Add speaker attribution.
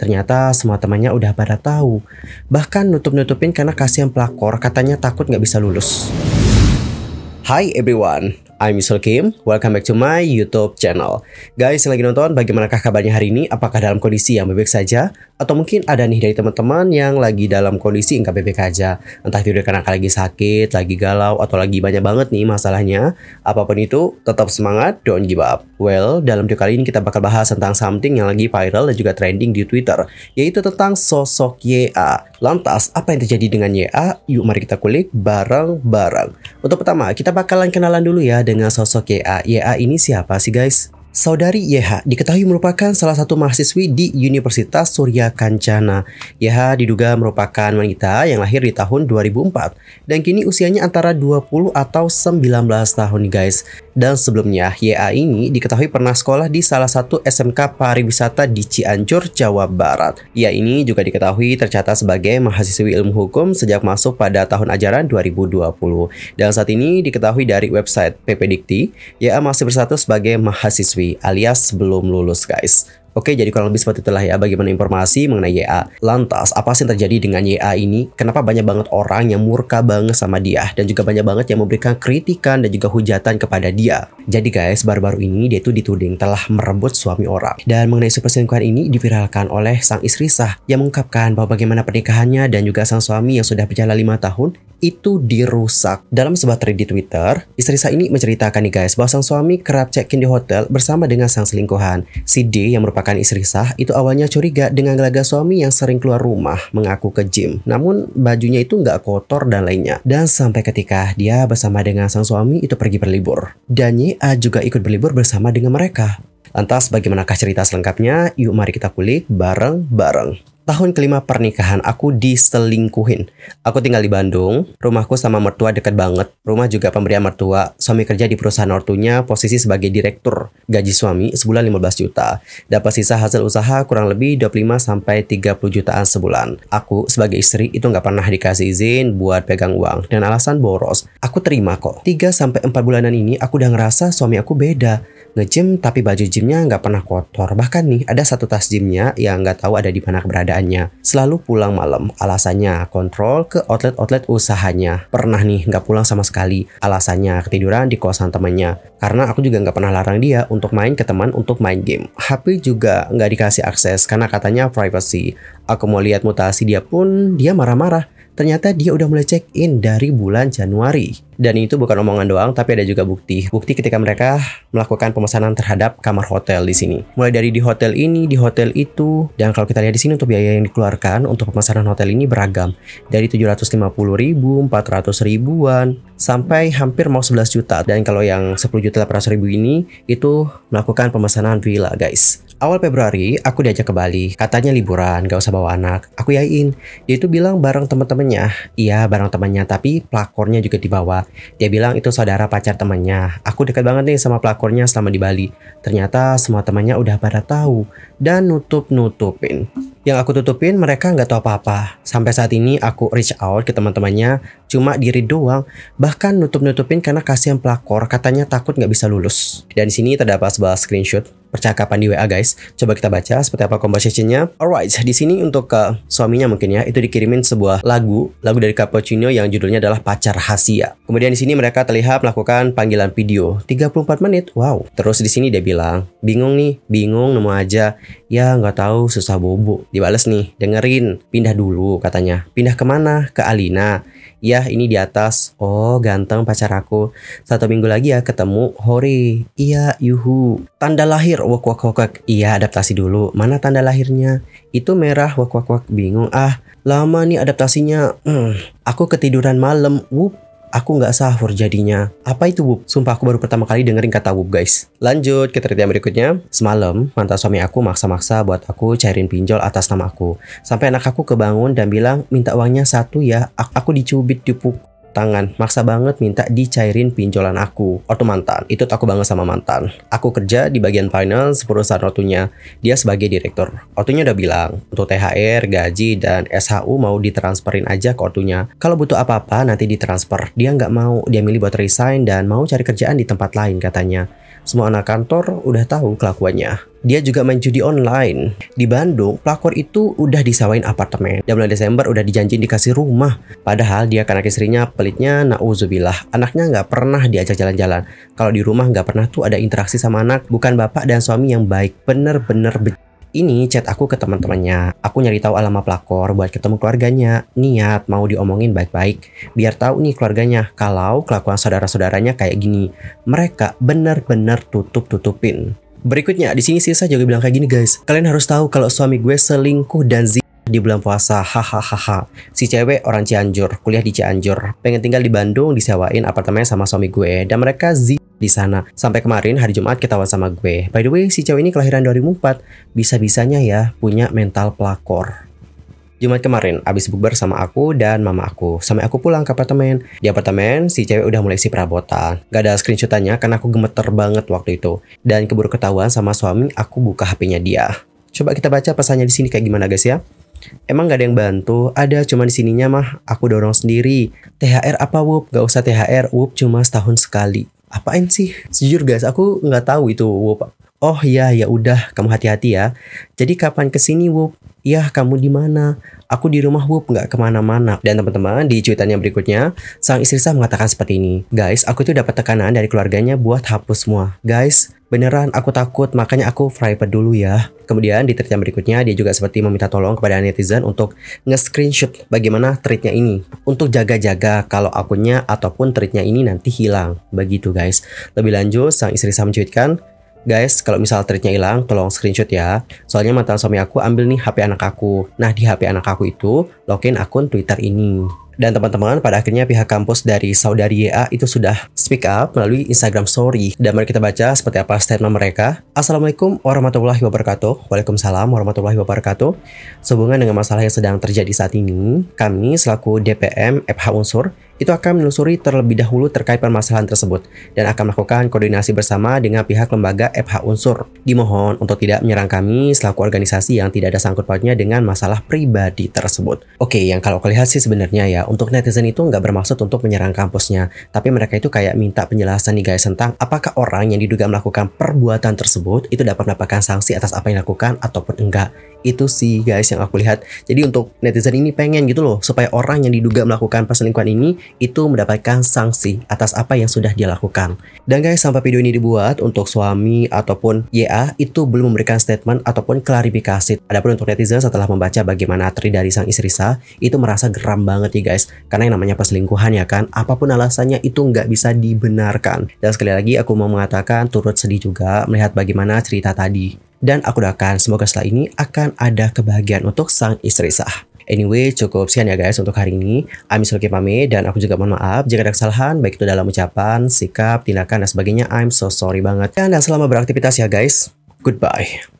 Speaker 1: Ternyata semua temannya udah pada tahu. Bahkan nutup-nutupin karena kasihan pelakor, katanya takut nggak bisa lulus. Hi everyone, I'm Yusul Kim, welcome back to my YouTube channel. Guys yang lagi nonton, bagaimanakah kabarnya hari ini? Apakah dalam kondisi yang baik saja? atau mungkin ada nih dari teman-teman yang lagi dalam kondisi bebek aja entah itu karena lagi sakit lagi galau atau lagi banyak banget nih masalahnya apapun itu tetap semangat don't give up well dalam video kali ini kita bakal bahas tentang something yang lagi viral dan juga trending di Twitter yaitu tentang sosok YA lantas apa yang terjadi dengan YA yuk mari kita kulik bareng-bareng untuk pertama kita bakalan kenalan dulu ya dengan sosok YA YA ini siapa sih guys Saudari YH diketahui merupakan salah satu mahasiswi di Universitas Surya Kancana. YH diduga merupakan wanita yang lahir di tahun 2004 dan kini usianya antara 20 atau 19 tahun guys. Dan sebelumnya, YA ini diketahui pernah sekolah di salah satu SMK pariwisata di Cianjur, Jawa Barat. YA ini juga diketahui tercatat sebagai mahasiswi ilmu hukum sejak masuk pada tahun ajaran 2020. Dan saat ini diketahui dari website PPDikti, YA masih bersatu sebagai mahasiswi alias belum lulus guys. Oke, jadi kurang lebih seperti itulah ya bagaimana informasi mengenai YA. Lantas, apa sih yang terjadi dengan YA ini? Kenapa banyak banget orang yang murka banget sama dia dan juga banyak banget yang memberikan kritikan dan juga hujatan kepada dia? Jadi guys, baru-baru ini dia itu dituding telah merebut suami orang. Dan mengenai perselingkuhan ini diviralkan oleh sang istri sah yang mengungkapkan bahwa bagaimana pernikahannya dan juga sang suami yang sudah berjalan lima tahun itu dirusak. Dalam sebuah thread di Twitter, istri saya ini menceritakan nih guys bahwa sang suami kerap check-in di hotel bersama dengan sang selingkuhan. Si D yang merupakan istri sah itu awalnya curiga dengan gelaga suami yang sering keluar rumah mengaku ke gym. Namun bajunya itu nggak kotor dan lainnya. Dan sampai ketika dia bersama dengan sang suami itu pergi berlibur. Dan YA juga ikut berlibur bersama dengan mereka. Lantas bagaimanakah cerita selengkapnya? Yuk mari kita kulik bareng-bareng. Tahun kelima pernikahan, aku diselingkuhin. Aku tinggal di Bandung, rumahku sama mertua deket banget. Rumah juga pemberian mertua. Suami kerja di perusahaan ortunya, posisi sebagai direktur. Gaji suami sebulan 15 juta. Dapat sisa hasil usaha kurang lebih 25 sampai 30 jutaan sebulan. Aku sebagai istri itu nggak pernah dikasih izin buat pegang uang dan alasan boros. Aku terima kok. 3 sampai 4 bulanan ini aku udah ngerasa suami aku beda nge tapi baju gymnya nggak pernah kotor. Bahkan nih ada satu tas gymnya yang nggak tahu ada di mana keberadaannya. Selalu pulang malam. Alasannya kontrol ke outlet-outlet usahanya. Pernah nih nggak pulang sama sekali. Alasannya ketiduran di kosan temannya. Karena aku juga nggak pernah larang dia untuk main ke teman untuk main game. HP juga nggak dikasih akses karena katanya privacy. Aku mau lihat mutasi dia pun dia marah-marah ternyata dia udah mulai check in dari bulan Januari. Dan itu bukan omongan doang, tapi ada juga bukti. Bukti ketika mereka melakukan pemesanan terhadap kamar hotel di sini. Mulai dari di hotel ini, di hotel itu, dan kalau kita lihat di sini untuk biaya yang dikeluarkan untuk pemesanan hotel ini beragam. Dari 750 ribu, 400 ribuan, sampai hampir mau 11 juta dan kalau yang 10 juta 800 ribu ini itu melakukan pemesanan villa guys awal Februari aku diajak ke Bali katanya liburan gak usah bawa anak aku yakin dia itu bilang bareng temen-temennya iya bareng temannya tapi pelakornya juga dibawa dia bilang itu saudara pacar temannya aku dekat banget nih sama pelakornya selama di Bali ternyata semua temannya udah pada tahu dan nutup-nutupin yang aku tutupin mereka nggak tahu apa-apa. Sampai saat ini aku reach out ke teman-temannya cuma diri doang. Bahkan nutup-nutupin karena kasihan pelakor katanya takut nggak bisa lulus. Dan di sini terdapat sebuah screenshot percakapan di WA guys. Coba kita baca seperti apa conversationnya. Alright, di sini untuk ke eh, suaminya mungkin ya, itu dikirimin sebuah lagu, lagu dari Cappuccino yang judulnya adalah Pacar Hasia. Kemudian di sini mereka terlihat melakukan panggilan video 34 menit. Wow. Terus di sini dia bilang, bingung nih, bingung nemu aja. Ya nggak tahu susah bobo. Dibales nih, dengerin, pindah dulu katanya. Pindah kemana? Ke Alina. Ya, ini di atas. Oh ganteng pacar aku. Satu minggu lagi ya ketemu. Hore. Iya yuhu. Tanda lahir. Wak wak wak wak. Iya adaptasi dulu. Mana tanda lahirnya? Itu merah. Wak wak wak. Bingung. Ah lama nih adaptasinya. Hmm, aku ketiduran malam. Wup Aku nggak sahur jadinya. Apa itu bub? Sumpah aku baru pertama kali dengerin kata bub guys. Lanjut ke cerita yang berikutnya. Semalam, mantan suami aku maksa-maksa buat aku cairin pinjol atas nama aku. Sampai anak aku kebangun dan bilang, minta uangnya satu ya, aku dicubit, dipukul tangan maksa banget minta dicairin pinjolan aku atau mantan itu aku banget sama mantan aku kerja di bagian finance perusahaan ortunya dia sebagai direktur ortunya udah bilang untuk THR gaji dan SHU mau ditransferin aja ke ortunya kalau butuh apa-apa nanti ditransfer dia nggak mau dia milih buat resign dan mau cari kerjaan di tempat lain katanya semua anak kantor udah tahu kelakuannya. Dia juga main judi online. Di Bandung, pelakor itu udah disewain apartemen. Dan bulan Desember udah dijanjiin dikasih rumah. Padahal dia karena istrinya pelitnya na'udzubillah. Anaknya nggak pernah diajak jalan-jalan. Kalau di rumah nggak pernah tuh ada interaksi sama anak. Bukan bapak dan suami yang baik. Bener-bener ini chat aku ke teman-temannya. Aku nyari tahu alamat pelakor buat ketemu keluarganya. Niat mau diomongin baik-baik biar tahu nih keluarganya kalau kelakuan saudara-saudaranya kayak gini. Mereka benar-benar tutup-tutupin. Berikutnya, di sini Sisa juga bilang kayak gini guys. Kalian harus tahu kalau suami gue selingkuh dan zi di bulan puasa, hahaha. Si cewek orang Cianjur, kuliah di Cianjur, pengen tinggal di Bandung, disewain apartemen sama suami gue, dan mereka zi di sana. Sampai kemarin hari Jumat ketawa sama gue. By the way, si cewek ini kelahiran 2004, bisa-bisanya ya punya mental pelakor. Jumat kemarin abis bukber sama aku dan mama aku. Sampai aku pulang ke apartemen. Di apartemen si cewek udah mulai si perabotan. Gak ada screenshotannya karena aku gemeter banget waktu itu. Dan keburu ketahuan sama suami aku buka HP-nya dia. Coba kita baca pesannya di sini kayak gimana guys ya. Emang gak ada yang bantu, ada cuma di sininya mah aku dorong sendiri. THR apa Wup? Gak usah THR, Wup cuma setahun sekali apain sih? Jujur guys, aku nggak tahu itu WoW Oh ya, ya udah, kamu hati-hati ya. Jadi kapan kesini, Wup? Ya, kamu di mana? Aku di rumah Wup, nggak kemana-mana. Dan teman-teman, di cuitannya berikutnya, sang istri saya mengatakan seperti ini. Guys, aku itu dapat tekanan dari keluarganya buat hapus semua. Guys, beneran aku takut, makanya aku fry dulu ya. Kemudian di terjemah berikutnya, dia juga seperti meminta tolong kepada netizen untuk nge-screenshot bagaimana tweetnya ini. Untuk jaga-jaga kalau akunnya ataupun tweetnya ini nanti hilang. Begitu guys. Lebih lanjut, sang istri saya mencuitkan, Guys, kalau misal threadnya hilang, tolong screenshot ya. Soalnya mantan suami aku ambil nih HP anak aku. Nah, di HP anak aku itu login akun Twitter ini. Dan teman-teman, pada akhirnya pihak kampus dari saudari YA itu sudah speak up melalui Instagram story. Dan mari kita baca seperti apa statement mereka. Assalamualaikum warahmatullahi wabarakatuh. Waalaikumsalam warahmatullahi wabarakatuh. Sehubungan dengan masalah yang sedang terjadi saat ini, kami selaku DPM FH Unsur itu akan menelusuri terlebih dahulu terkait permasalahan tersebut dan akan melakukan koordinasi bersama dengan pihak lembaga FH unsur. Dimohon untuk tidak menyerang kami selaku organisasi yang tidak ada sangkut pautnya dengan masalah pribadi tersebut. Oke, yang kalau kelihatan sih sebenarnya ya, untuk netizen itu nggak bermaksud untuk menyerang kampusnya, tapi mereka itu kayak minta penjelasan nih guys tentang apakah orang yang diduga melakukan perbuatan tersebut itu dapat mendapatkan sanksi atas apa yang dilakukan ataupun enggak itu sih guys yang aku lihat jadi untuk netizen ini pengen gitu loh supaya orang yang diduga melakukan perselingkuhan ini itu mendapatkan sanksi atas apa yang sudah dia lakukan dan guys sampai video ini dibuat untuk suami ataupun YA itu belum memberikan statement ataupun klarifikasi adapun untuk netizen setelah membaca bagaimana tri dari sang istri Sa itu merasa geram banget ya guys karena yang namanya perselingkuhan ya kan apapun alasannya itu nggak bisa dibenarkan dan sekali lagi aku mau mengatakan turut sedih juga melihat bagaimana cerita tadi dan aku doakan semoga setelah ini akan ada kebahagiaan untuk sang istri sah. Anyway, cukup sekian ya guys untuk hari ini. I'm Sulki pame dan aku juga mohon maaf jika ada kesalahan baik itu dalam ucapan, sikap, tindakan dan sebagainya. I'm so sorry banget. Dan selamat beraktivitas ya guys. Goodbye.